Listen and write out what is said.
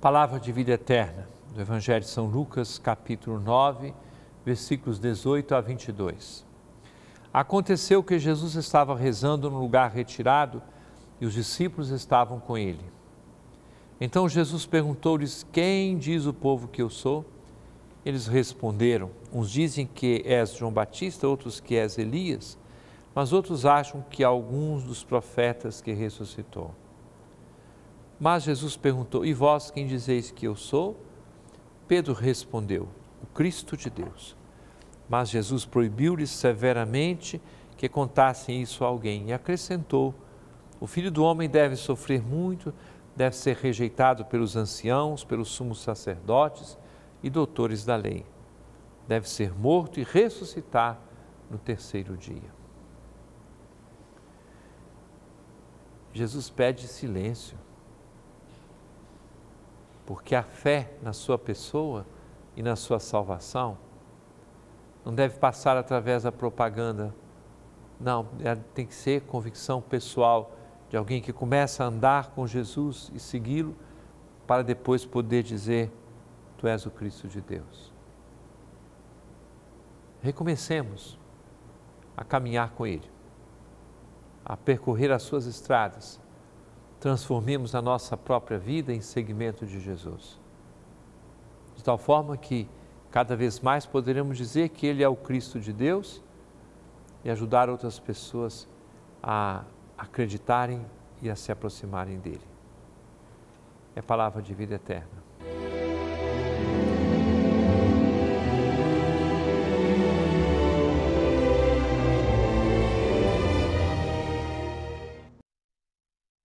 Palavra de vida eterna do Evangelho de São Lucas, capítulo 9, versículos 18 a 22. Aconteceu que Jesus estava rezando num lugar retirado e os discípulos estavam com ele. Então Jesus perguntou-lhes: Quem diz o povo que eu sou? Eles responderam: Uns dizem que és João Batista, outros que és Elias, mas outros acham que alguns dos profetas que ressuscitou. Mas Jesus perguntou: E vós quem dizeis que eu sou? Pedro respondeu: O Cristo de Deus. Mas Jesus proibiu-lhes severamente que contassem isso a alguém e acrescentou: O filho do homem deve sofrer muito, deve ser rejeitado pelos anciãos, pelos sumos sacerdotes e doutores da lei. Deve ser morto e ressuscitar no terceiro dia. Jesus pede silêncio porque a fé na sua pessoa e na sua salvação não deve passar através da propaganda. Não, é, tem que ser convicção pessoal de alguém que começa a andar com Jesus e segui-lo para depois poder dizer: Tu és o Cristo de Deus. Recomecemos a caminhar com Ele, a percorrer as suas estradas transformemos a nossa própria vida em segmento de Jesus. De tal forma que cada vez mais poderemos dizer que Ele é o Cristo de Deus e ajudar outras pessoas a acreditarem e a se aproximarem dele. É palavra de vida eterna.